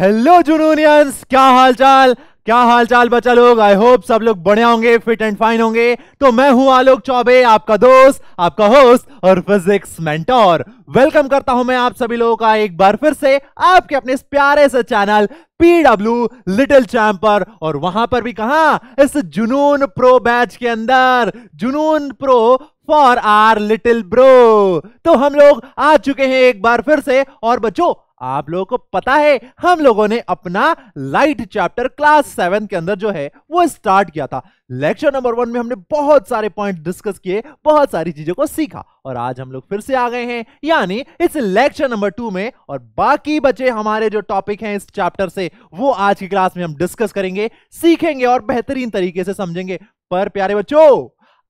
Hello जुनूनियंस क्या हालचाल क्या हालचाल बचा लोग आई होप सब लोग बढ़िया होंगे फिट एंड फाइन होंगे तो मैं हूं आलोक चौबे आपका दोस्त आपका होस्ट और फिजिक्स मेंटोर वेलकम करता हूं मैं आप सभी लोगों का एक बार फिर से आपके अपने इस प्यारे से चैनल पीडब्ल्यू लिटिल चैम्पर और वहां पर भी कहा इस जुनून प्रो बैच के अंदर जुनून pro for R little bro तो हम लोग आ चुके हैं एक बार फिर से और बच्चों आप लोगों को पता है हम लोगों ने अपना लाइट चैप्टर क्लास सेवन के अंदर जो है वो स्टार्ट किया था लेक्चर नंबर वन में हमने बहुत सारे पॉइंट डिस्कस किए बहुत सारी चीजों को सीखा और आज हम लोग फिर से आ गए हैं यानी इस लेक्चर नंबर टू में और बाकी बचे हमारे जो टॉपिक हैं इस चैप्टर से वो आज की क्लास में हम डिस्कस करेंगे सीखेंगे और बेहतरीन तरीके से समझेंगे पर प्यारे बच्चों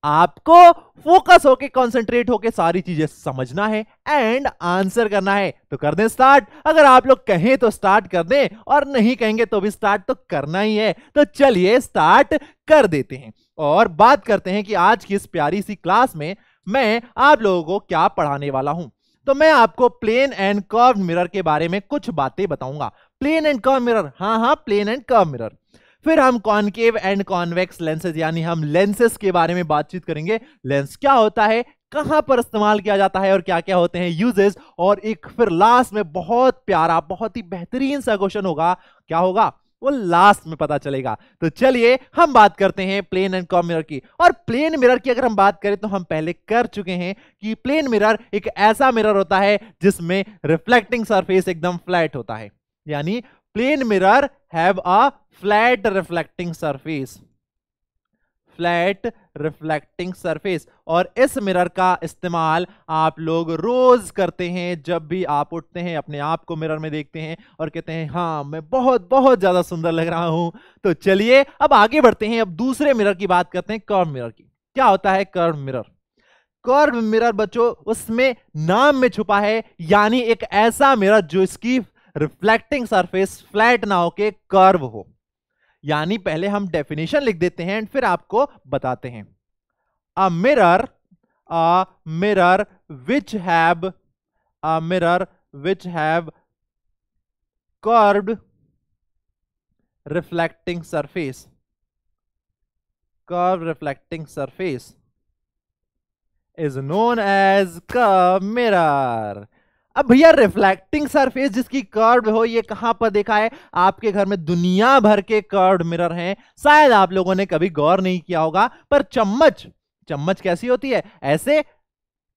आपको फोकस होके कॉन्सेंट्रेट होके सारी चीजें समझना है एंड आंसर करना है तो कर दें स्टार्ट अगर आप लोग कहें तो स्टार्ट कर दें और नहीं कहेंगे तो भी स्टार्ट तो करना ही है तो चलिए स्टार्ट कर देते हैं और बात करते हैं कि आज की इस प्यारी सी क्लास में मैं आप लोगों को क्या पढ़ाने वाला हूं तो मैं आपको प्लेन एंड कर्व मिरर के बारे में कुछ बातें बताऊंगा प्लेन एंड कर्व मिरर हाँ हाँ प्लेन एंड कर्व मिरर फिर हम कॉन्केव एंड कॉन्वेक्स लेंसेज यानी हम लेंसेस के बारे में बातचीत करेंगे लेंस क्या होता है कहां पर इस्तेमाल किया जाता है और क्या क्या होते हैं यूजेस और एक फिर लास्ट में बहुत प्यारा बहुत ही बेहतरीन सा क्वेश्चन होगा क्या होगा वो लास्ट में पता चलेगा तो चलिए हम बात करते हैं प्लेन एंड कॉम मिरर की और प्लेन मिरर की अगर हम बात करें तो हम पहले कर चुके हैं कि प्लेन मिरर एक ऐसा मिरर होता है जिसमें रिफ्लेक्टिंग सरफेस एकदम फ्लैट होता है यानी plane mirror have a flat reflecting surface flat reflecting surface और इस मिरर का इस्तेमाल आप लोग रोज करते हैं जब भी आप उठते हैं अपने आप को मिरर में देखते हैं और कहते हैं हाँ मैं बहुत बहुत ज्यादा सुंदर लग रहा हूं तो चलिए अब आगे बढ़ते हैं अब दूसरे मिरर की बात करते हैं कर्व मिरर की क्या होता है कर्व मिरर कर्व मिरर बच्चों उसमें नाम में छुपा है यानी एक ऐसा मिरर जो इसकी रिफ्लेक्टिंग सरफेस फ्लैट ना होके कर्व हो यानी पहले हम डेफिनेशन लिख देते हैं एंड फिर आपको बताते हैं a mirror a mirror which have a mirror which have curved reflecting surface curve reflecting surface is known as curve mirror अब भैया रिफ्लेक्टिंग सरफेस जिसकी कर्व हो ये कहां पर देखा है आपके घर में दुनिया भर के कर्व मिरर हैं शायद आप लोगों ने कभी गौर नहीं किया होगा पर चम्मच चम्मच कैसी होती है ऐसे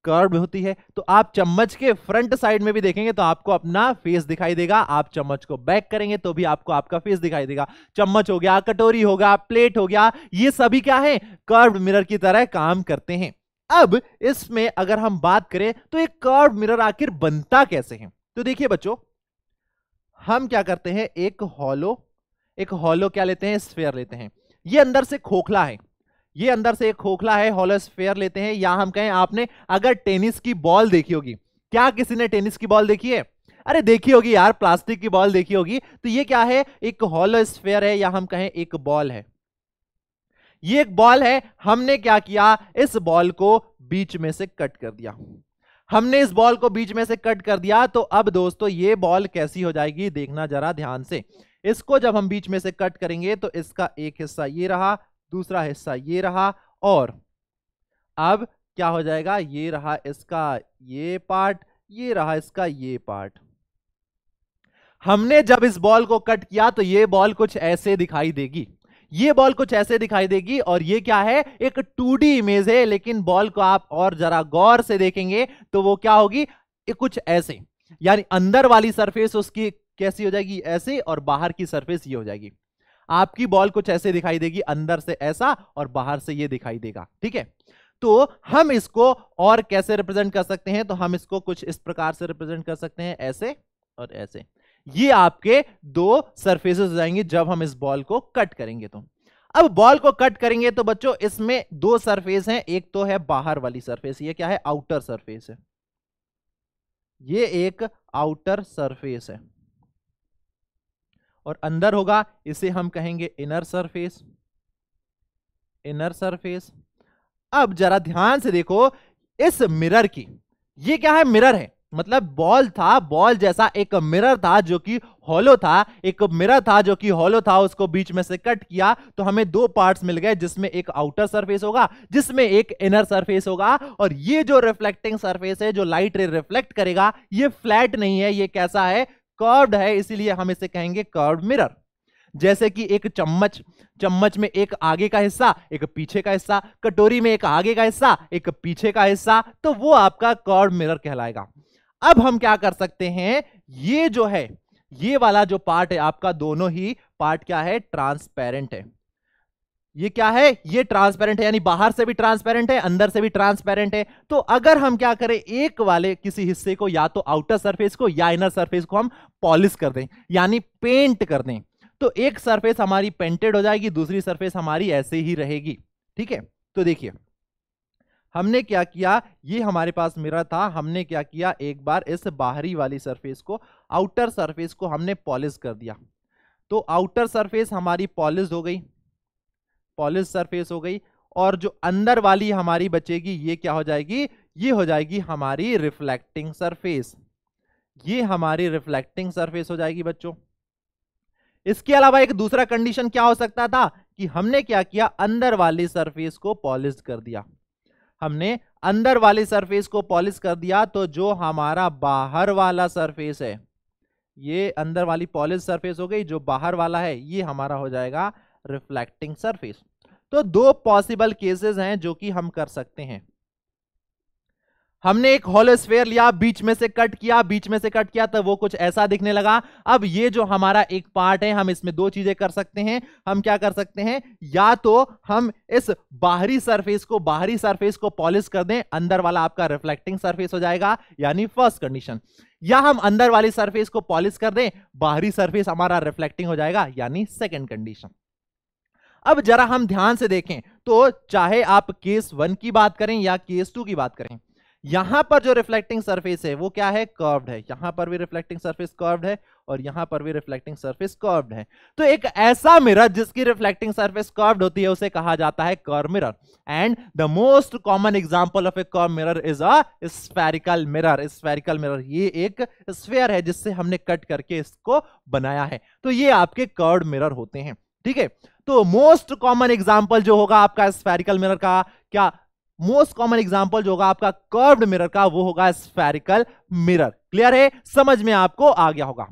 कर्व होती है तो आप चम्मच के फ्रंट साइड में भी देखेंगे तो आपको अपना फेस दिखाई देगा आप चम्मच को बैक करेंगे तो भी आपको आपका फेस दिखाई देगा चम्मच हो गया कटोरी हो गया प्लेट हो गया ये सभी क्या है कर्व मिरर की तरह काम करते हैं अब इसमें अगर हम बात करें तो एक कर्व मिरर आखिर बनता कैसे है तो देखिए बच्चों हम क्या करते हैं एक हॉलो एक हॉलो क्या लेते हैं स्फेयर लेते हैं ये अंदर से खोखला है ये अंदर से एक खोखला है हॉलो स्फेयर लेते हैं या हम कहें आपने अगर टेनिस की बॉल देखी होगी क्या किसी ने टेनिस की बॉल देखी है अरे देखी होगी यार प्लास्टिक की बॉल देखी होगी तो ये क्या है एक हॉलो स्फेयर है या हम कहें एक बॉल है ये एक बॉल है हमने क्या किया इस बॉल को बीच में से कट कर दिया हमने इस बॉल को बीच में से कट कर दिया तो अब दोस्तों ये बॉल कैसी हो जाएगी देखना जरा ध्यान से इसको जब हम बीच में से कट करेंगे तो इसका एक हिस्सा ये रहा दूसरा हिस्सा ये रहा और अब क्या हो जाएगा ये रहा इसका ये पार्ट ये रहा इसका ये पार्ट हमने जब इस बॉल को कट किया तो ये बॉल कुछ ऐसे दिखाई देगी ये बॉल कुछ ऐसे दिखाई देगी और ये क्या है एक टू इमेज है लेकिन बॉल को आप और जरा गौर से देखेंगे तो वो क्या होगी एक कुछ ऐसे यानी अंदर वाली सरफेस उसकी कैसी हो जाएगी ऐसे और बाहर की सरफेस ये हो जाएगी आपकी बॉल कुछ ऐसे दिखाई देगी अंदर से ऐसा और बाहर से ये दिखाई देगा ठीक है तो हम इसको और कैसे रिप्रेजेंट कर सकते हैं तो हम इसको कुछ इस प्रकार से रिप्रेजेंट कर सकते हैं ऐसे और ऐसे ये आपके दो सरफेसेस हो जाएंगे जब हम इस बॉल को कट करेंगे तो अब बॉल को कट करेंगे तो बच्चों इसमें दो सरफेस हैं एक तो है बाहर वाली सरफेस ये क्या है आउटर सरफेस है ये एक आउटर सरफेस है और अंदर होगा इसे हम कहेंगे इनर सरफेस इनर सरफेस अब जरा ध्यान से देखो इस मिरर की ये क्या है मिरर है मतलब बॉल था बॉल जैसा एक मिरर था जो कि हॉलो था एक मिरर था जो कि हॉलो था उसको बीच में से कट किया तो हमें दो पार्ट्स मिल गए जिसमें एक आउटर सरफेस होगा जिसमें एक इनर सरफेस होगा और ये जो रिफ्लेक्टिंग सरफेस है जो लाइट रे रिफ्लेक्ट करेगा ये फ्लैट नहीं है ये कैसा है कर्व्ड है इसीलिए हम इसे कहेंगे कर्व मिरर जैसे कि एक चम्मच चम्मच में एक आगे का हिस्सा एक पीछे का हिस्सा कटोरी में एक आगे का हिस्सा एक पीछे का हिस्सा तो वो आपका कर्व मिरर कहलाएगा अब हम क्या कर सकते हैं ये जो है ये वाला जो पार्ट है आपका दोनों ही पार्ट क्या है ट्रांसपेरेंट है ये क्या है ये ट्रांसपेरेंट है यानी बाहर से भी ट्रांसपेरेंट है अंदर से भी ट्रांसपेरेंट है तो अगर हम क्या करें एक वाले किसी हिस्से को या तो आउटर सरफेस को या इनर सरफेस को हम पॉलिश कर दें यानी पेंट कर दें तो एक सरफेस हमारी पेंटेड हो जाएगी दूसरी सरफेस हमारी ऐसे ही रहेगी ठीक है तो देखिए हमने क्या किया ये हमारे पास मिरर था हमने क्या किया एक बार इस बाहरी वाली सरफेस को आउटर सरफेस को हमने पॉलिश कर दिया तो आउटर सरफेस हमारी पॉलिश हो गई पॉलिश सरफेस हो गई और जो अंदर वाली हमारी बचेगी ये क्या हो जाएगी ये हो जाएगी हमारी रिफ्लेक्टिंग सरफेस ये हमारी रिफ्लेक्टिंग सरफेस हो जाएगी बच्चों इसके अलावा एक दूसरा कंडीशन क्या हो सकता था कि हमने क्या किया अंदर वाली सरफेस को पॉलिश कर दिया हमने अंदर वाली सरफेस को पॉलिश कर दिया तो जो हमारा बाहर वाला सरफेस है ये अंदर वाली पॉलिश सरफेस हो गई जो बाहर वाला है ये हमारा हो जाएगा रिफ्लेक्टिंग सरफेस तो दो पॉसिबल केसेस हैं जो कि हम कर सकते हैं हमने एक होल स्फेयर लिया बीच में से कट किया बीच में से कट किया तो वो कुछ ऐसा दिखने लगा अब ये जो हमारा एक पार्ट है हम इसमें दो चीजें कर सकते हैं हम क्या कर सकते हैं या तो हम इस बाहरी सरफेस को बाहरी सरफेस को पॉलिश कर दें अंदर वाला आपका रिफ्लेक्टिंग सरफेस हो जाएगा यानी फर्स्ट कंडीशन या हम अंदर वाली सर्फेस को पॉलिश कर दें बाहरी सर्फेस हमारा रिफ्लेक्टिंग हो जाएगा यानी सेकेंड कंडीशन अब जरा हम ध्यान से देखें तो चाहे आप केस वन की बात करें या केस टू की बात करें यहां पर जो रिफ्लेक्टिंग सरफेस है वो क्या है कर्व्ड है यहां पर भी रिफ्लेक्टिंग सरफेस कर्व्ड है और यहां पर भी रिफ्लेक्टिंग सरफेस कर्व्ड है तो एक ऐसा मिरर जिसकी रिफ्लेक्टिंग सरफेस कर्व्ड होती है उसे कहा जाता है curve mirror and the most common example of a curve mirror is a spherical mirror spherical mirror ये एक स्फेयर है जिससे हमने कट करके इसको बनाया है तो ये आपके कर्व मिरर होते हैं ठीक है तो मोस्ट कॉमन एग्जाम्पल जो होगा आपका स्फेरिकल मिरर का क्या मोस्ट कॉमन एग्जाम्पल जो होगा आपका कर्व्ड मिरर का वो होगा स्फेरिकल मिरर क्लियर है समझ में आपको आ गया होगा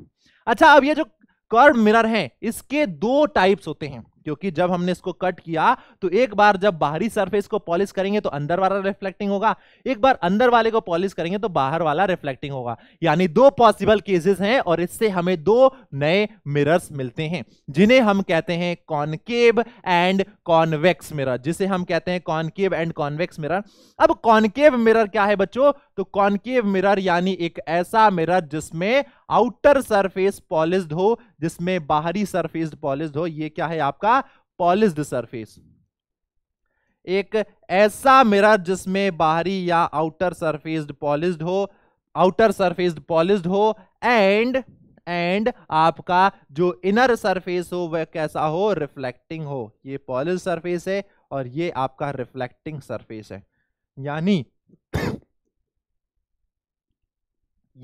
अच्छा अब ये जो कर्व मिरर है इसके दो टाइप्स होते हैं क्योंकि जब हमने इसको कट किया तो एक बार जब बाहरी सरफेस को पॉलिश करेंगे तो अंदर वाला रिफ्लेक्टिंग होगा एक बार अंदर वाले को पॉलिश करेंगे तो बाहर वाला रिफ्लेक्टिंग होगा यानी दो पॉसिबल केसेस हैं और इससे हमें दो नए मिरर्स मिलते हैं जिन्हें हम कहते हैं कॉनकेव एंड कॉन्वेक्स मिरर जिसे हम कहते हैं कॉनकेव एंड कॉन्वेक्स मिरर अब कॉनकेव मिरर क्या है बच्चों तो कॉनकेव मिरर यानी एक ऐसा मिरर जिसमें आउटर सरफेस पॉलिश हो जिसमें बाहरी सरफेस्ड पॉलिस्ड हो ये क्या है आपका पॉलिस्ड सरफेस एक ऐसा मिरर जिसमें बाहरी या आउटर सरफेस्ड पॉलिस्ड हो आउटर सरफेस्ड पॉलिस्ड हो एंड एंड आपका जो इनर सरफेस हो वह कैसा हो रिफ्लेक्टिंग हो ये पॉलिस सरफेस है और ये आपका रिफ्लेक्टिंग सरफेस है यानी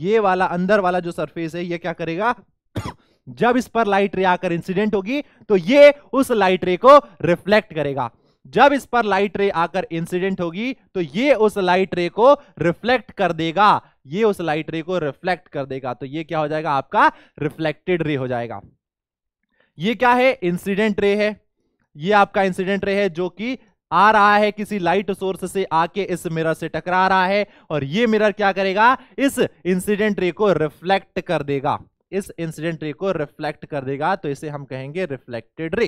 ये वाला अंदर वाला जो सरफेस है ये क्या करेगा जब इस पर लाइट रे आकर इंसिडेंट होगी तो ये उस लाइट रे को रिफ्लेक्ट करेगा जब इस पर लाइट रे आकर इंसिडेंट होगी तो ये उस लाइट रे को रिफ्लेक्ट कर देगा ये उस लाइट रे को रिफ्लेक्ट कर देगा तो ये क्या हो जाएगा आपका रिफ्लेक्टेड रे हो जाएगा ये क्या है इंसिडेंट रे है ये आपका इंसिडेंट रे है जो कि आ रहा है किसी लाइट सोर्स से आके इस मिरर से टकरा रहा है और ये मिरर क्या करेगा इस इंसिडेंट रे को रिफ्लेक्ट कर देगा इस इंसिडेंट रे को रिफ्लेक्ट कर देगा तो इसे हम कहेंगे रिफ्लेक्टेड रे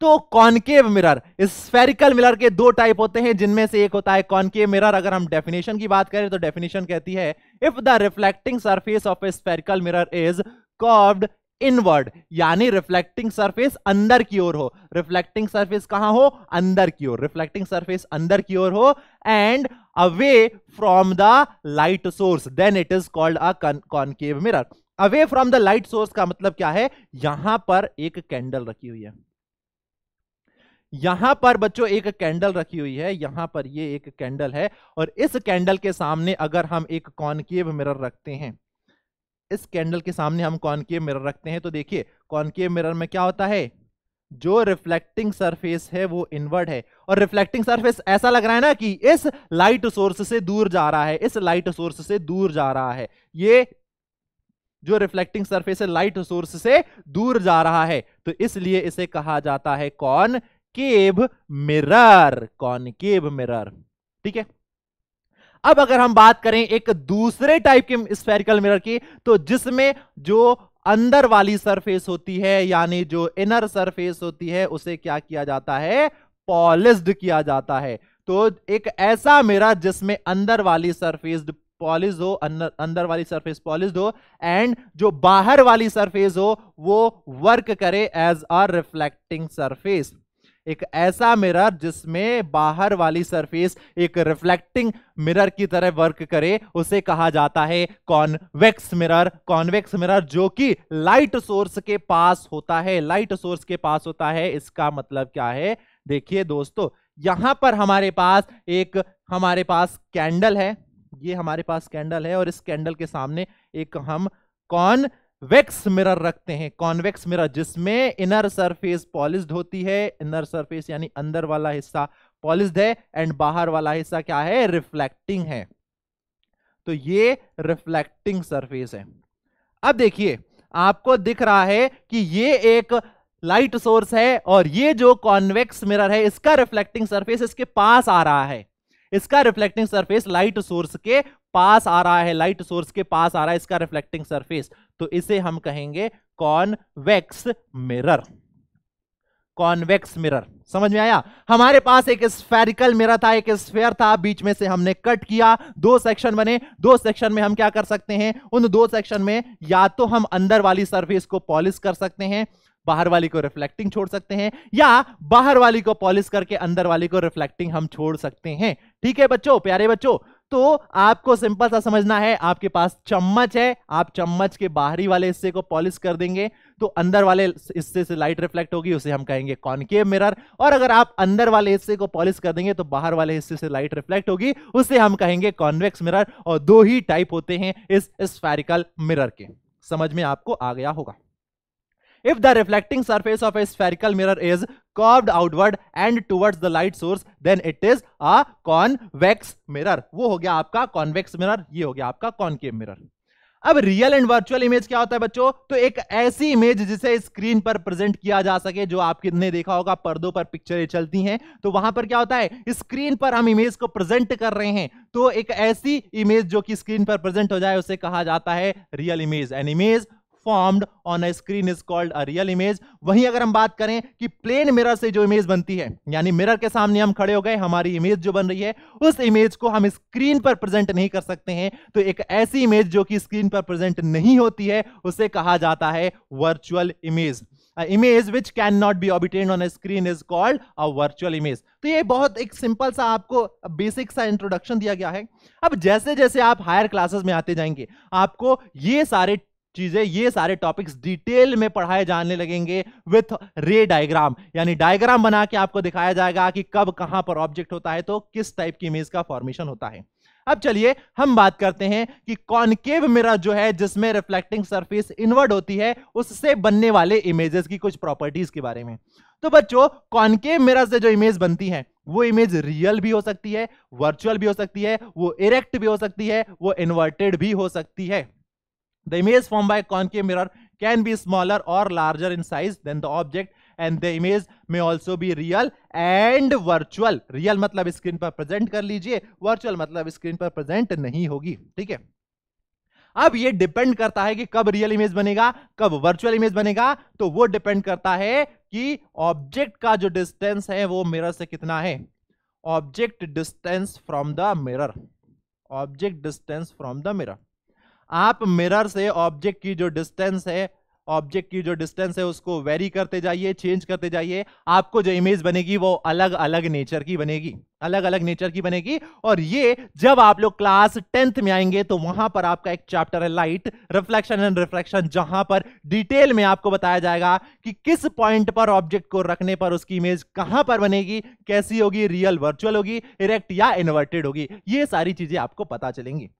तो कॉनकेव मिरर स्फेरिकल मिरर के दो टाइप होते हैं जिनमें से एक होता है कॉनकेव मिरर अगर हम डेफिनेशन की बात करें तो डेफिनेशन कहती है if the reflecting surface of a spherical mirror is curved inward यानी रिफ्लेक्टिंग सरफेस अंदर की ओर हो रिफ्लेक्टिंग सरफेस कहां हो अंदर की ओर रिफ्लेक्टिंग सरफेस अंदर की ओर हो and away from the light source then it is called a concave mirror away from the light source का मतलब क्या है यहां पर एक कैंडल रखी हुई है यहां पर बच्चों एक कैंडल रखी हुई है यहां पर ये एक कैंडल है और इस कैंडल के सामने अगर हम एक कॉनकेव मिरर रखते हैं इस कैंडल के सामने हम कॉनकेव मिरर रखते हैं तो देखिए कॉनकेव मिरर में क्या होता है जो रिफ्लेक्टिंग सरफेस है वो इनवर्ड है और रिफ्लेक्टिंग सरफेस ऐसा लग रहा है ना कि इस लाइट सोर्स से दूर जा रहा है इस लाइट सोर्स से दूर जा रहा है ये जो रिफ्लेक्टिंग सरफेस है लाइट सोर्स से दूर जा रहा है तो इसलिए इसे कहा जाता है कौन केव मिरर कौन केव मिरर ठीक है अब अगर हम बात करें एक दूसरे टाइप के स्पेरिकल मिरर की तो जिसमें जो अंदर वाली सरफेस होती है यानी जो इनर सरफेस होती है उसे क्या किया जाता है पॉलिस्ड किया जाता है तो एक ऐसा मिरर जिसमें अंदर वाली सरफेस पॉलिश हो अंदर अंदर वाली सरफेस पॉलिश हो एंड जो बाहर वाली सरफेस हो वो वर्क करे एज अ रिफ्लेक्टिंग सरफेस एक ऐसा मिरर जिसमें बाहर वाली सरफेस एक रिफ्लेक्टिंग मिरर की तरह वर्क करे उसे कहा जाता है कॉन्वेक्स मिरर कॉन्वेक्स मिरर जो कि लाइट सोर्स के पास होता है लाइट सोर्स के पास होता है इसका मतलब क्या है देखिए दोस्तों यहां पर हमारे पास एक हमारे पास कैंडल है ये हमारे पास कैंडल है और इस कैंडल के सामने एक हम कॉनवेक्स वेक्स मिरर रखते हैं कॉन्वेक्स मिरर जिसमें इनर सरफेस पॉलिस्ड होती है इनर सरफेस यानी अंदर वाला हिस्सा पॉलिस्ड है एंड बाहर वाला हिस्सा क्या है रिफ्लेक्टिंग है तो ये रिफ्लेक्टिंग सरफेस है अब देखिए आपको दिख रहा है कि ये एक लाइट सोर्स है और ये जो कॉन्वेक्स मिरर है इसका रिफ्लेक्टिंग सरफेस इसके पास आ रहा है इसका रिफ्लेक्टिंग सरफेस लाइट सोर्स के पास आ रहा है लाइट सोर्स के पास आ रहा है इसका रिफ्लेक्टिंग सरफेस तो इसे हम कहेंगे कॉनवेक्स मिरर कॉनवेक्स मिरर समझ में आया हमारे पास एक स्फेरिकल मिरर था एक स्फेयर था बीच में से हमने कट किया दो सेक्शन बने दो सेक्शन में हम क्या कर सकते हैं उन दो सेक्शन में या तो हम अंदर वाली सरफेस को पॉलिश कर सकते हैं बाहर वाली को रिफ्लेक्टिंग छोड़ सकते हैं या बाहर वाली को पॉलिश करके अंदर वाली को रिफ्लेक्टिंग हम छोड़ सकते हैं ठीक है बच्चों प्यारे बच्चों तो आपको सिंपल सा समझना है आपके पास चम्मच है आप चम्मच के बाहरी वाले हिस्से को पॉलिश कर देंगे तो अंदर वाले हिस्से से लाइट रिफ्लेक्ट होगी उसे हम कहेंगे कॉन्केव मिरर और अगर आप अंदर वाले हिस्से को पॉलिश कर देंगे तो बाहर वाले हिस्से से लाइट रिफ्लेक्ट होगी उसे हम कहेंगे कॉन्वेक्स मिरर और दो ही टाइप होते हैं इस स्फेरिकल मिरर के समझ में आपको आ गया होगा If the reflecting surface of a spherical mirror is curved outward and towards the light source, then it is a convex mirror. वो हो गया आपका convex mirror, ये हो गया आपका concave mirror. अब रियल एंड वर्चुअल इमेज क्या होता है बच्चों तो एक ऐसी इमेज जिसे स्क्रीन पर प्रेजेंट किया जा सके जो आपने देखा होगा पर्दों पर पिक्चरें चलती हैं तो वहां पर क्या होता है स्क्रीन पर हम इमेज को प्रेजेंट कर रहे हैं तो एक ऐसी इमेज जो कि स्क्रीन पर प्रेजेंट हो जाए उसे कहा जाता है real image an image formed on a screen is called a real image वहीं अगर हम बात करें कि प्लेन मिरर से जो इमेज बनती है यानी मिरर के सामने हम खड़े हो गए हमारी इमेज जो बन रही है उस इमेज को हम स्क्रीन पर प्रेजेंट नहीं कर सकते हैं तो एक ऐसी इमेज जो कि स्क्रीन पर प्रेजेंट नहीं होती है उसे कहा जाता है virtual image image which can not be obtained on screen is called a virtual image तो ये बहुत एक सिंपल सा आपको बेसिक सा इंट्रोडक्शन दिया गया है अब जैसे जैसे आप हायर क्लासेस में आते जाएंगे आपको ये सारे चीजें ये सारे टॉपिक्स डिटेल में पढ़ाए जाने लगेंगे विथ रे डायग्राम यानी डायग्राम बना के आपको दिखाया जाएगा कि कब कहां पर ऑब्जेक्ट होता है तो किस टाइप की इमेज का फॉर्मेशन होता है अब चलिए हम बात करते हैं कि कॉनकेव मिरर जो है जिसमें रिफ्लेक्टिंग सरफेस इनवर्ड होती है उससे बनने वाले इमेजेस की कुछ प्रॉपर्टीज के बारे में तो बच्चों कॉनकेव मिरर से जो इमेज बनती है वो इमेज रियल भी हो सकती है वर्चुअल भी हो सकती है वो इरेक्ट भी हो सकती है वो इन्वर्टेड भी हो सकती है the image formed by concave mirror can be smaller or larger in size than the object and the image may also be real and virtual real मतलब स्क्रीन पर प्रेजेंट कर लीजिए virtual मतलब स्क्रीन पर प्रेजेंट नहीं होगी ठीक है अब ये डिपेंड करता है कि कब रियल इमेज बनेगा कब वर्चुअल इमेज बनेगा तो वो डिपेंड करता है कि ऑब्जेक्ट का जो डिस्टेंस है वो मिरर से कितना है object distance from the mirror object distance from the mirror आप मिरर से ऑब्जेक्ट की जो डिस्टेंस है ऑब्जेक्ट की जो डिस्टेंस है उसको वेरी करते जाइए चेंज करते जाइए आपको जो इमेज बनेगी वो अलग अलग नेचर की बनेगी अलग अलग नेचर की बनेगी और ये जब आप लोग क्लास टेंथ में आएंगे तो वहां पर आपका एक चैप्टर है लाइट रिफ्लेक्शन एंड रिफ्लेक्शन जहां पर डिटेल में आपको बताया जाएगा कि किस पॉइंट पर ऑब्जेक्ट को रखने पर उसकी इमेज कहां पर बनेगी कैसी होगी रियल वर्चुअल होगी इरेक्ट या इन्वर्टेड होगी ये सारी चीजें आपको पता चलेंगी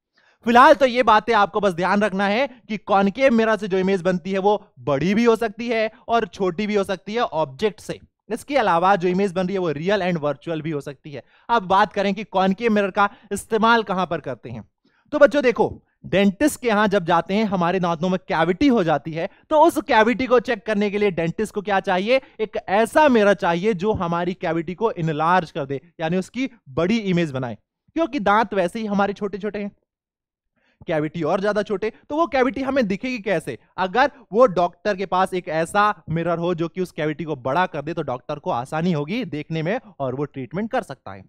फिलहाल तो ये बातें आपको बस ध्यान रखना है कि कॉनकेव मिरर से जो इमेज बनती है वो बड़ी भी हो सकती है और छोटी भी हो सकती है ऑब्जेक्ट से इसके अलावा जो इमेज बन रही है वो रियल एंड वर्चुअल भी हो सकती है अब बात करें कि कॉनकेव मिरर का इस्तेमाल कहां पर करते हैं तो बच्चों देखो डेंटिस्ट के यहाँ जब जाते हैं हमारे दांतों में कैविटी हो जाती है तो उस कैविटी को चेक करने के लिए डेंटिस्ट को क्या चाहिए एक ऐसा मिरर चाहिए जो हमारी कैविटी को इनलार्ज कर दे यानी उसकी बड़ी इमेज बनाए क्योंकि दांत वैसे ही हमारे छोटे छोटे हैं कैविटी और ज्यादा छोटे तो वो कैविटी हमें दिखेगी कैसे अगर वो डॉक्टर के पास एक ऐसा मिरर हो जो कि उस कैविटी को बड़ा कर दे तो डॉक्टर को आसानी होगी देखने में और वो ट्रीटमेंट कर सकता है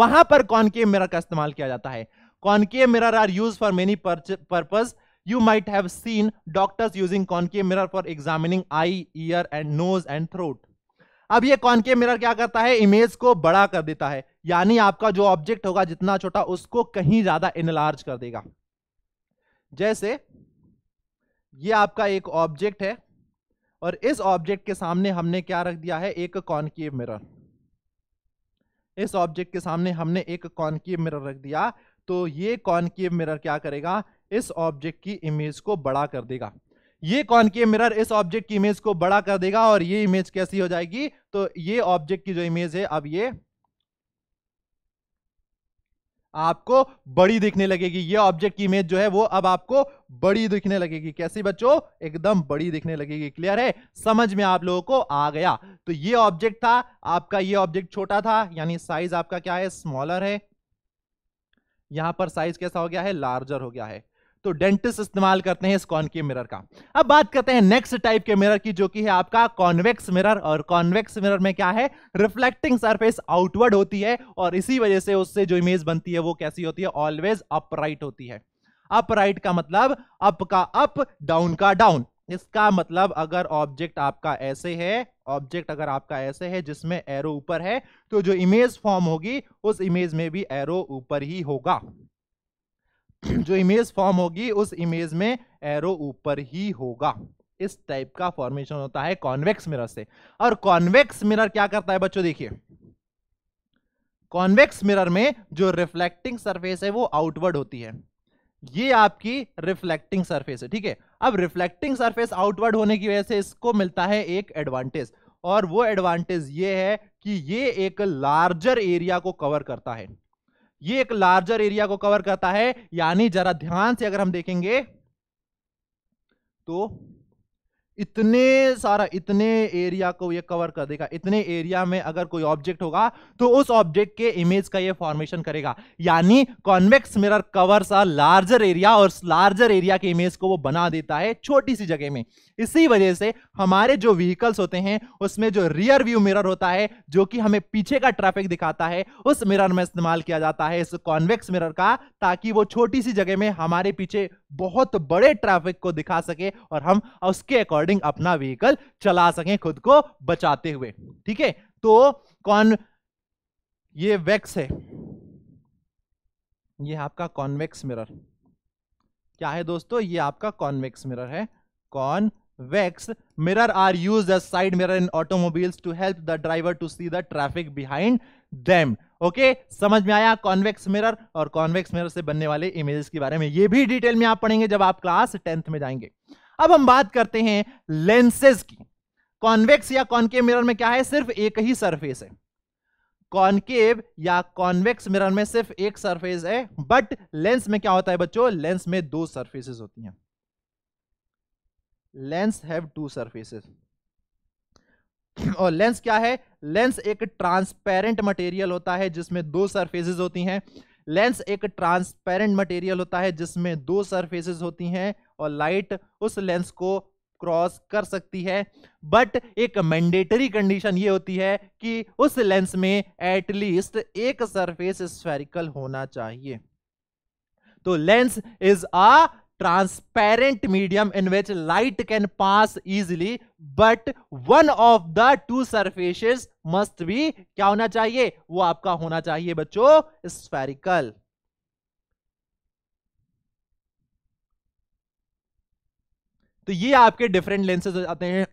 वहां पर कॉनकेव मिरर का इस्तेमाल किया जाता है concave mirror are use for many purpose you might have seen doctors using concave mirror for examining eye ear and nose and throat अब ये कॉनकेव मिरर क्या करता है इमेज को बड़ा कर देता है यानी आपका जो ऑब्जेक्ट होगा जितना छोटा उसको कहीं ज्यादा इनलार्ज कर देगा जैसे ये आपका एक ऑब्जेक्ट है और इस ऑब्जेक्ट के सामने हमने क्या रख दिया है एक की मिरर इस ऑब्जेक्ट के सामने हमने एक की मिरर रख दिया तो ये की मिरर क्या करेगा इस ऑब्जेक्ट की इमेज को बड़ा कर देगा ये कॉनकेव मिरर इस ऑब्जेक्ट की इमेज को बड़ा कर देगा और ये इमेज कैसी हो जाएगी तो ये ऑब्जेक्ट की जो इमेज है अब ये आपको बड़ी दिखने लगेगी ये ऑब्जेक्ट की इमेज जो है वो अब आपको बड़ी दिखने लगेगी कैसी बच्चों एकदम बड़ी दिखने लगेगी क्लियर है समझ में आप लोगों को आ गया तो ये ऑब्जेक्ट था आपका ये ऑब्जेक्ट छोटा था यानी साइज आपका क्या है स्मॉलर है यहां पर साइज कैसा हो गया है लार्जर हो गया है तो डेंटिस्ट इस्तेमाल करते हैं इस कॉनकेव मिरर का अब बात करते हैं नेक्स्ट टाइप के मिरर की जो कि है आपका कॉन्वेक्स मिरर और कॉन्वेक्स मिरर में क्या है रिफ्लेक्टिंग सरफेस आउटवर्ड होती है और इसी वजह से उससे जो इमेज बनती है वो कैसी होती है ऑलवेज अपराइट होती है अपराइट का मतलब अप का अप डाउन का डाउन इसका मतलब अगर ऑब्जेक्ट आपका ऐसे है ऑब्जेक्ट अगर आपका ऐसे है जिसमें एरो ऊपर है तो जो इमेज फॉर्म होगी उस इमेज में भी एरो ऊपर ही होगा जो इमेज फॉर्म होगी उस इमेज में एरो ऊपर ही होगा इस टाइप का फॉर्मेशन होता है कॉन्वेक्स मिरर से और कॉन्वेक्स मिरर क्या करता है बच्चों देखिए कॉन्वेक्स मिरर में जो रिफ्लेक्टिंग सरफेस है वो आउटवर्ड होती है ये आपकी रिफ्लेक्टिंग सरफेस है ठीक है अब रिफ्लेक्टिंग सरफेस आउटवर्ड होने की वजह से इसको मिलता है एक एडवांटेज और वो एडवांटेज ये है कि ये एक लार्जर एरिया को कवर करता है ये एक लार्जर एरिया को कवर करता है यानी जरा ध्यान से अगर हम देखेंगे तो इतने सारा इतने एरिया को ये कवर कर देगा इतने एरिया में अगर कोई ऑब्जेक्ट होगा तो उस ऑब्जेक्ट के इमेज का ये फॉर्मेशन करेगा यानी convex mirror covers a larger area और लार्जर एरिया के इमेज को वो बना देता है छोटी सी जगह में इसी वजह से हमारे जो व्हीकल्स होते हैं उसमें जो रियर व्यू मिरर होता है जो कि हमें पीछे का ट्रैफिक दिखाता है उस मिरर में इस्तेमाल किया जाता है इस कॉन्वेक्स मिरर का ताकि वो छोटी सी जगह में हमारे पीछे बहुत बड़े ट्रैफिक को दिखा सके और हम उसके अकॉर्डिंग अपना व्हीकल चला सकें खुद को बचाते हुए ठीक है तो कौन ये वेक्स है ये आपका कॉन्वेक्स मिरर क्या है दोस्तों ये आपका कॉन्वेक्स मिरर है convex Vex mirror are used as side mirror in automobiles to help the driver to see the traffic behind them. Okay okay, समझ में आया कॉन्वेक्स मिरर और कॉन्वेक्स मिरर से बनने वाले इमेजेस के बारे में ये भी डिटेल में आप पढ़ेंगे जब आप क्लास टेंथ में जाएंगे अब हम बात करते हैं लेंसेज की कॉन्वेक्स या कॉन्केव मिरर में क्या है सिर्फ एक ही सरफेस है कॉन्केव या कॉन्वेक्स मिरर में सिर्फ एक सरफेस है बट लेंस में क्या होता है बच्चों लेंस में दो सरफेसेस होती हैं लेंस हैव टू सरफेसेस और लेंस क्या है लेंस एक ट्रांसपेरेंट मटेरियल होता है जिसमें दो सरफेसेस होती हैं लेंस एक ट्रांसपेरेंट मटेरियल होता है जिसमें दो सरफेसेस होती हैं और लाइट उस लेंस को क्रॉस कर सकती है बट एक मैंडेटरी कंडीशन ये होती है कि उस लेंस में एटलीस्ट एक सरफेस स्फेरिकल होना चाहिए तो lens is a transparent medium in which light can pass easily but one of the two surfaces must be क्या होना चाहिए वो आपका होना चाहिए बच्चों spherical तो ये आपके डिफरेंट लेंसेज हो जाते हैं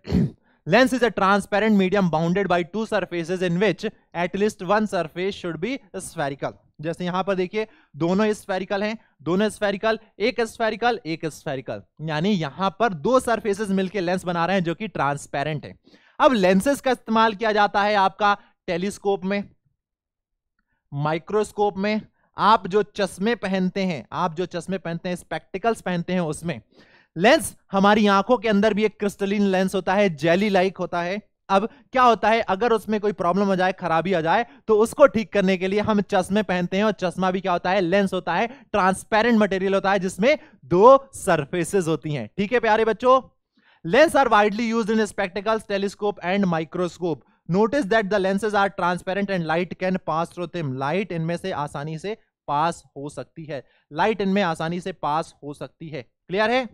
lens is a transparent medium bounded by two surfaces in which at least one surface should be spherical जैसे यहां पर देखिए दोनों स्फेरिकल हैं दोनों स्फेरिकल एक स्फेरिकल एक स्फेरिकल यानी यहां पर दो सरफेसेस मिलकर लेंस बना रहे हैं जो कि ट्रांसपेरेंट है अब लेंसेज का इस्तेमाल किया जाता है आपका टेलीस्कोप में माइक्रोस्कोप में आप जो चश्मे पहनते हैं आप जो चश्मे पहनते हैं स्पेक्टिकल्स पहनते हैं उसमें लेंस हमारी आंखों के अंदर भी एक क्रिस्टलिन लेंस होता है जेली लाइक होता है अब क्या होता है अगर उसमें कोई प्रॉब्लम हो जाए खराबी आ जाए तो उसको ठीक करने के लिए हम चश्मे पहनते हैं और चश्मा भी क्या होता है लेंस होता है ट्रांसपेरेंट मटेरियल होता है जिसमें दो सरफेसेस होती हैं ठीक है प्यारे बच्चों lens are widely use in spectacles telescope and microscope notice that the lenses are transparent and light can pass through them light इनमें से आसानी से पास हो सकती है लाइट इनमें आसानी से पास हो सकती है क्लियर है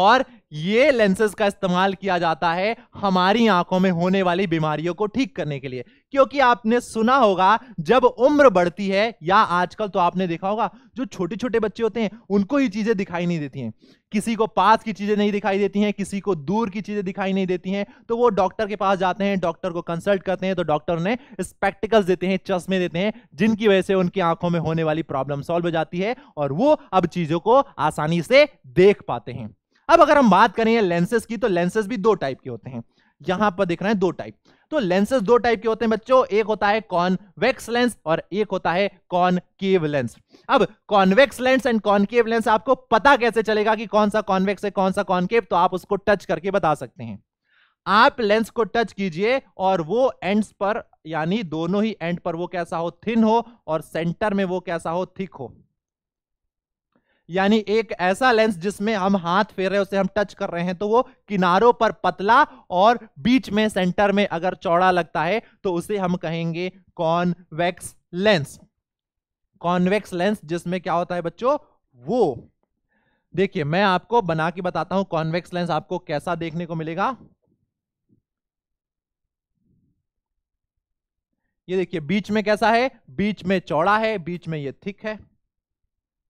और ये लेंसेज का इस्तेमाल किया जाता है हमारी आंखों में होने वाली बीमारियों को ठीक करने के लिए क्योंकि आपने सुना होगा जब उम्र बढ़ती है या आजकल तो आपने देखा होगा जो छोटे छोटे बच्चे होते हैं उनको ये चीजें दिखाई नहीं देती हैं किसी को पास की चीजें नहीं दिखाई देती हैं किसी को दूर की चीजें दिखाई नहीं देती हैं तो वो डॉक्टर के पास जाते हैं डॉक्टर को कंसल्ट करते हैं तो डॉक्टर उन्हें स्पेक्टिकल्स देते हैं चश्मे देते हैं जिनकी वजह से उनकी आंखों में होने वाली प्रॉब्लम सॉल्व हो जाती है और वो अब चीजों को आसानी से देख पाते हैं अब अगर हम बात करें लेंसेज की तो लेंसेज भी दो टाइप के होते हैं यहां पर दिख रहे हैं दो टाइप तो लेंसेज दो टाइप के होते हैं बच्चों एक होता है कॉनवेक्स लेंस और एक होता है कॉनकेव लेंस अब convex lens and concave lens आपको पता कैसे चलेगा कि कौन सा कॉन्वेक्स है कौन सा कॉनकेव तो आप उसको टच करके बता सकते हैं आप लेंस को टच कीजिए और वो एंड्स पर यानी दोनों ही एंड पर वो कैसा हो थिन हो और सेंटर में वो कैसा हो थिक हो यानी एक ऐसा लेंस जिसमें हम हाथ फेर रहे हैं उसे हम टच कर रहे हैं तो वो किनारों पर पतला और बीच में सेंटर में अगर चौड़ा लगता है तो उसे हम कहेंगे कॉन्वेक्स लेंस कॉन्वेक्स लेंस जिसमें क्या होता है बच्चों वो देखिए मैं आपको बना के बताता हूं कॉन्वेक्स लेंस आपको कैसा देखने को मिलेगा ये देखिए बीच में कैसा है बीच में चौड़ा है बीच में ये थिक है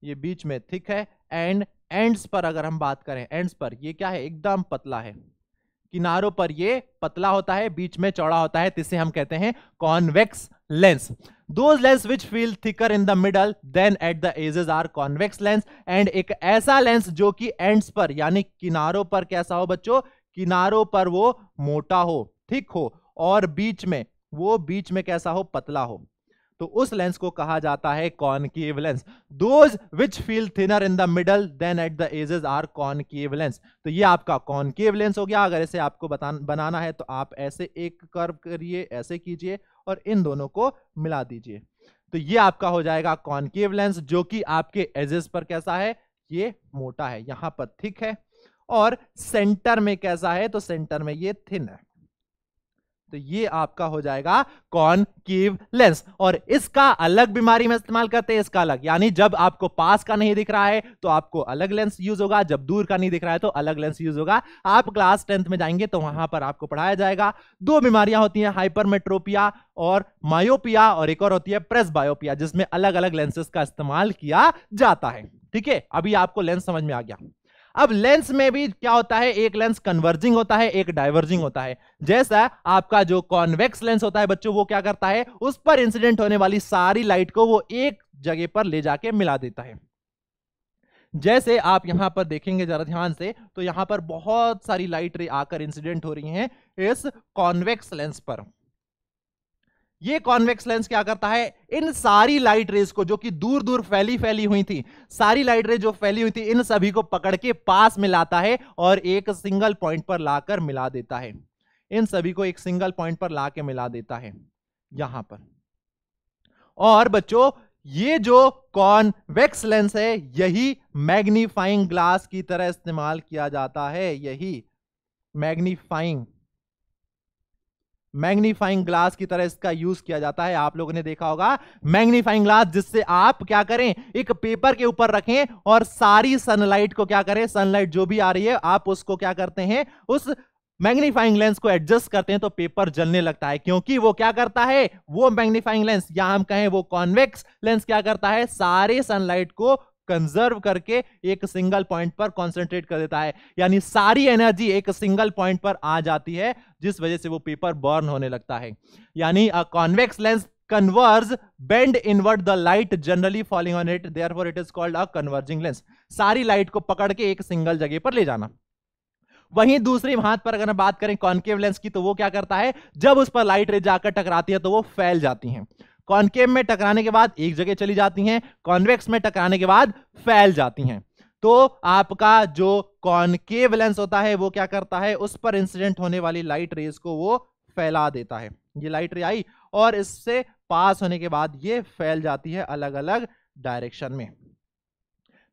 ये बीच में थिक है एंड एंड्स पर अगर हम बात करें एंड्स पर ये क्या है एकदम पतला है किनारों पर ये पतला होता है बीच में चौड़ा होता है जिसे हम कहते हैं convex lens those lens which feel thicker in the middle than at the edges are convex lens and एक ऐसा लेंस जो कि एंड्स पर यानी किनारों पर कैसा हो बच्चों किनारों पर वो मोटा हो थिक हो और बीच में वो बीच में कैसा हो पतला हो तो उस लेंस को कहा जाता है concave lens those which feel thinner in the middle than at the edges are concave lens तो ये आपका कॉनकेव लेंस हो गया अगर इसे आपको बनाना है तो आप ऐसे एक कर्व करिए ऐसे कीजिए और इन दोनों को मिला दीजिए तो ये आपका हो जाएगा कॉनकेव लेंस जो कि आपके एजेस पर कैसा है ये मोटा है यहां पर थिक है और सेंटर में कैसा है तो सेंटर में ये थिन है तो ये आपका हो जाएगा कीव लेंस और इसका अलग बीमारी में इस्तेमाल करते हैं इसका अलग यानी जब आपको पास का नहीं दिख रहा है तो आपको अलग लेंस यूज होगा जब दूर का नहीं दिख रहा है तो अलग लेंस यूज होगा आप क्लास टेंथ में जाएंगे तो वहां पर आपको पढ़ाया जाएगा दो बीमारियां होती हैं हाइपरमेट्रोपिया और मायोपिया और एक और होती है प्रेस बायोपिया जिसमें अलग अलग लेंसेज का इस्तेमाल किया जाता है ठीक है अभी आपको लेंस समझ में आ गया अब लेंस में भी क्या होता है एक लेंस कन्वर्जिंग होता है एक डाइवर्जिंग होता है जैसा आपका जो कॉन्वेक्स लेंस होता है बच्चों वो क्या करता है उस पर इंसिडेंट होने वाली सारी लाइट को वो एक जगह पर ले जाके मिला देता है जैसे आप यहां पर देखेंगे जरा ध्यान से तो यहां पर बहुत सारी लाइट आकर इंसिडेंट हो रही हैं इस कॉन्वेक्स लेंस पर ये कॉन्वेक्स लेंस क्या करता है इन सारी लाइट रेज को जो कि दूर दूर फैली फैली हुई थी सारी लाइट रेज जो फैली हुई थी इन सभी को पकड़ के पास में लाता है और एक सिंगल पॉइंट पर लाकर मिला देता है इन सभी को एक सिंगल पॉइंट पर ला मिला देता है यहां पर और बच्चों ये जो कॉन्वेक्स लेंस है यही मैग्नीफाइंग ग्लास की तरह इस्तेमाल किया जाता है यही मैग्नीफाइंग मैग्नीफाइंग ग्लास की तरह इसका यूज किया जाता है आप लोगों ने देखा होगा मैग्नीफाइंग ग्लास जिससे आप क्या करें एक पेपर के ऊपर रखें और सारी सनलाइट को क्या करें सनलाइट जो भी आ रही है आप उसको क्या करते हैं उस मैग्नीफाइंग लेंस को एडजस्ट करते हैं तो पेपर जलने लगता है क्योंकि वो क्या करता है वो मैग्नीफाइंग लेंस या हम कहें वो कॉन्वेक्स लेंस क्या करता है सारे सनलाइट को कंजर्व करके एक सिंगल पॉइंट पर कॉन्सेंट्रेट कर देता है यानी सारी एनर्जी एक सिंगल पॉइंट पर आ जाती है जिस वजह से वो पेपर बर्न होने लगता है यानी convex lens converge bend bend the light generally falling on it it for it is called a converging lens सारी लाइट को पकड़ के एक सिंगल जगह पर ले जाना वहीं दूसरे हाथ पर अगर हम बात करें कॉन्केव लेंस की तो वो क्या करता है जब उस पर लाइट रे जाकर टकराती है तो वो फैल जाती हैं कॉन्केव में टकराने के बाद एक जगह चली जाती हैं कॉन्वेक्स में टकराने के बाद फैल जाती हैं तो आपका जो कॉन्केव लेंस होता है वो क्या करता है उस पर इंसिडेंट होने वाली लाइट रेज को वो फैला देता है ये लाइट रे आई और इससे पास होने के बाद ये फैल जाती है अलग अलग डायरेक्शन में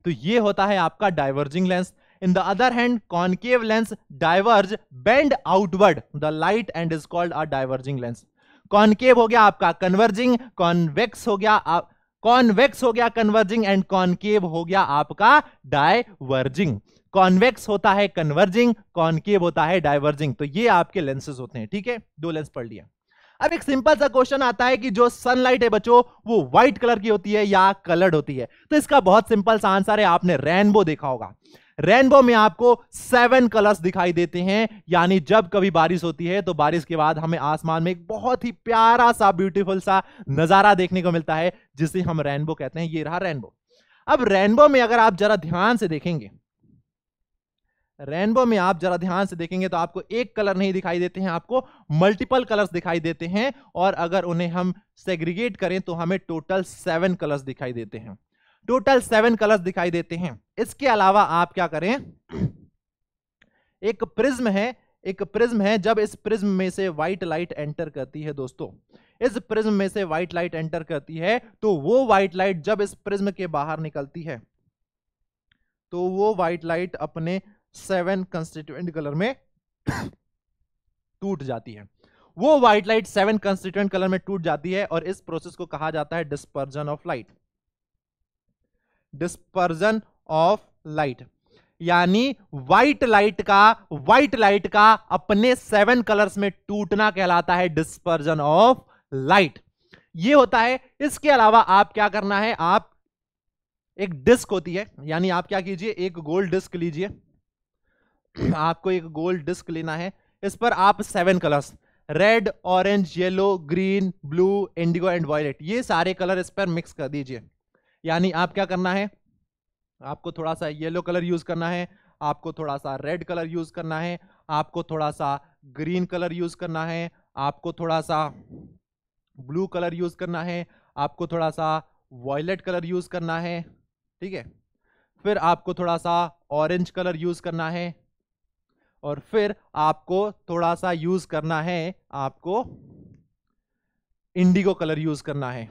तो ये होता है आपका diverging lens in the other hand concave lens diverge bend outward the light and is called a diverging lens concave हो गया आपका कन्वर्जिंग कॉन्वेक्स हो गया आप कॉन्वेक्स हो गया कन्वर्जिंग एंड कॉनकेव हो गया आपका डायवर्जिंग कॉन्वेक्स होता है कन्वर्जिंग कॉनकेव होता है डायवर्जिंग तो ये आपके लेंसेज होते हैं ठीक है दो लेंस पढ़ लिया अब एक सिंपल सा क्वेश्चन आता है कि जो सनलाइट है बच्चों वो व्हाइट कलर की होती है या कलर्ड होती है तो इसका बहुत सिंपल सा आंसर है आपने रेनबो देखा होगा रेनबो में आपको सेवन कलर्स दिखाई देते हैं यानी जब कभी बारिश होती है तो बारिश के बाद हमें आसमान में एक बहुत ही प्यारा सा ब्यूटीफुल सा नजारा देखने को मिलता है जिसे हम रेनबो कहते हैं ये रहा रेनबो अब रेनबो में अगर आप जरा ध्यान से देखेंगे रेनबो में आप जरा ध्यान से देखेंगे तो आपको एक कलर नहीं दिखाई देते हैं आपको मल्टीपल कलर्स दिखाई देते हैं और अगर उन्हें हम सेग्रीगेट करें तो हमें टोटल सेवन कलर्स दिखाई देते हैं टोटल सेवन कलर्स दिखाई देते हैं इसके अलावा आप क्या करें एक प्रिज्म है एक प्रिज्म है जब इस प्रिज्म में से व्हाइट लाइट एंटर करती है दोस्तों इस प्रिज्म में से व्हाइट लाइट एंटर करती है तो वो व्हाइट लाइट जब इस प्रिज्म के बाहर निकलती है तो वो व्हाइट लाइट अपने सेवन कंस्टिट्यूएंट कलर में टूट जाती है वो white light seven constituent colour में टूट जाती है और इस प्रोसेस को कहा जाता है dispersion of light dispersion of light यानी व्हाइट लाइट का व्हाइट लाइट का अपने सेवन कलर्स में टूटना कहलाता है डिस्पर्जन ऑफ लाइट ये होता है इसके अलावा आप क्या करना है आप एक डिस्क होती है यानी आप क्या कीजिए एक गोल डिस्क लीजिए आपको एक गोल डिस्क लेना है इस पर आप seven colours red orange yellow green blue indigo and violet ये सारे कलर इस पर मिक्स कर दीजिए यानी आप क्या करना है आपको थोड़ा सा येलो कलर यूज करना है आपको थोड़ा सा रेड कलर यूज करना है आपको थोड़ा सा ग्रीन कलर यूज करना है आपको थोड़ा सा ब्लू कलर यूज करना है आपको थोड़ा सा वॉयलेट कलर यूज करना है ठीक है फिर आपको थोड़ा सा ऑरेंज कलर यूज करना है और फिर आपको थोड़ा सा यूज करना है आपको इंडिगो कलर यूज करना है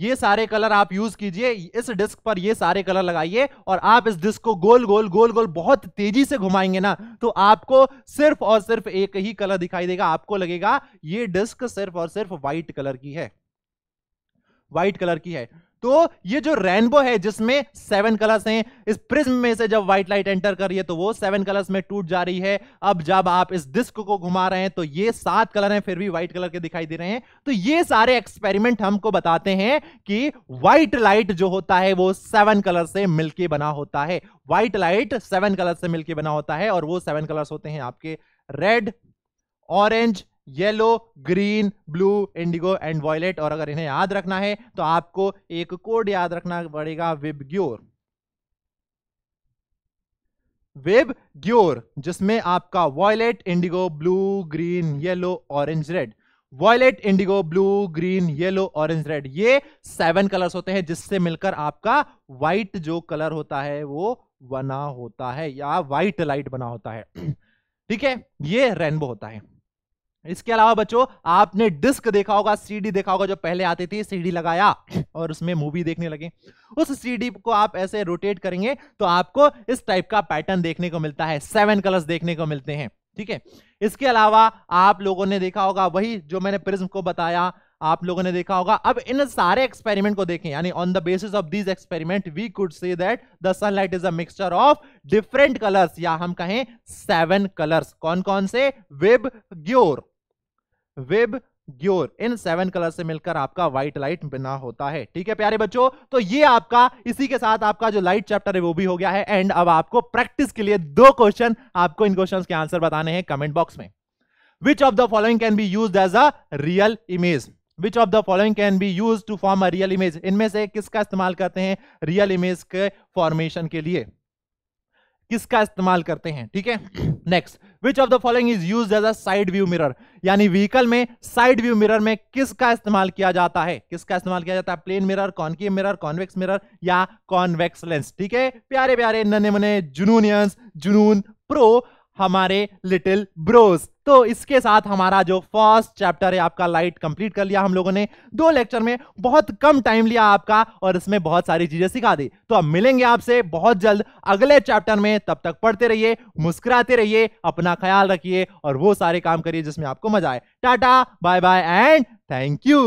ये सारे कलर आप यूज कीजिए इस डिस्क पर ये सारे कलर लगाइए और आप इस डिस्क को गोल गोल गोल गोल बहुत तेजी से घुमाएंगे ना तो आपको सिर्फ और सिर्फ एक ही कलर दिखाई देगा आपको लगेगा ये डिस्क सिर्फ और सिर्फ व्हाइट कलर की है व्हाइट कलर की है तो ये जो रेनबो है जिसमें सेवन कलर्स हैं इस प्रिज्म में से जब व्हाइट लाइट एंटर कर रही है तो वो सेवन कलर्स में टूट जा रही है अब जब आप इस डिस्क को घुमा रहे हैं तो ये सात कलर हैं फिर भी व्हाइट कलर के दिखाई दे रहे हैं तो ये सारे एक्सपेरिमेंट हमको बताते हैं कि व्हाइट लाइट जो होता है वो सेवन कलर से मिलकर बना होता है व्हाइट लाइट सेवन कलर से मिलकर बना होता है और वो सेवन कलर्स होते हैं आपके red orange yellow green blue indigo and violet और अगर इन्हें याद रखना है तो आपको एक कोड याद रखना पड़ेगा विबग्योर ग्योर वेब ग्योर जिसमें आपका violet indigo blue green yellow orange red violet indigo blue green yellow orange red ये सेवन कलर्स होते हैं जिससे मिलकर आपका व्हाइट जो कलर होता है वो बना होता है या व्हाइट लाइट बना होता है ठीक है ये रेनबो होता है इसके अलावा बच्चों आपने डिस्क देखा होगा सीडी देखा होगा जो पहले आती थी सीडी लगाया और उसमें मूवी देखने लगे उस सीडी को आप ऐसे रोटेट करेंगे तो आपको इस टाइप का पैटर्न देखने को मिलता है सेवन कलर्स देखने को मिलते हैं ठीक है इसके अलावा आप लोगों ने देखा होगा वही जो मैंने प्रिज्म को बताया आप लोगों ने देखा होगा अब इन सारे एक्सपेरिमेंट को देखें यानी on the basis of these experiment we could say that the sunlight is a mixture of different colours या हम कहें सेवन कलर्स कौन कौन से वेब ग्योर वेब ग्योर इन सेवन कलर से मिलकर आपका व्हाइट लाइट बना होता है ठीक है प्यारे बच्चों तो ये आपका इसी के साथ आपका जो लाइट चैप्टर है वो भी हो गया है एंड अब आपको प्रैक्टिस के लिए दो क्वेश्चन आपको इन क्वेश्चन के आंसर बताने हैं कमेंट बॉक्स में which of the following can be use as a real image which of the following can be use to form a real image इनमें से किसका इस्तेमाल करते हैं रियल इमेज के फॉर्मेशन के लिए किसका इस्तेमाल करते हैं ठीक है next which of the following is use as a side view mirror यानी व्हीकल में साइड व्यू मिरर में किसका इस्तेमाल किया जाता है किसका इस्तेमाल किया जाता है plane mirror concave mirror convex mirror या कॉन्वेक्स लेंस ठीक है प्यारे प्यारे नन्हे मने जुनूनियंस जुनून प्रो हमारे लिटिल ब्रोस तो इसके साथ हमारा जो फर्स्ट चैप्टर है आपका लाइट कंप्लीट कर लिया हम लोगों ने दो लेक्चर में बहुत कम टाइम लिया आपका और इसमें बहुत सारी चीजें सिखा दी तो अब मिलेंगे आपसे बहुत जल्द अगले चैप्टर में तब तक पढ़ते रहिए मुस्कुराते रहिए अपना ख्याल रखिए और वो सारे काम करिए जिसमें आपको मजा आए tata bye bye and thank you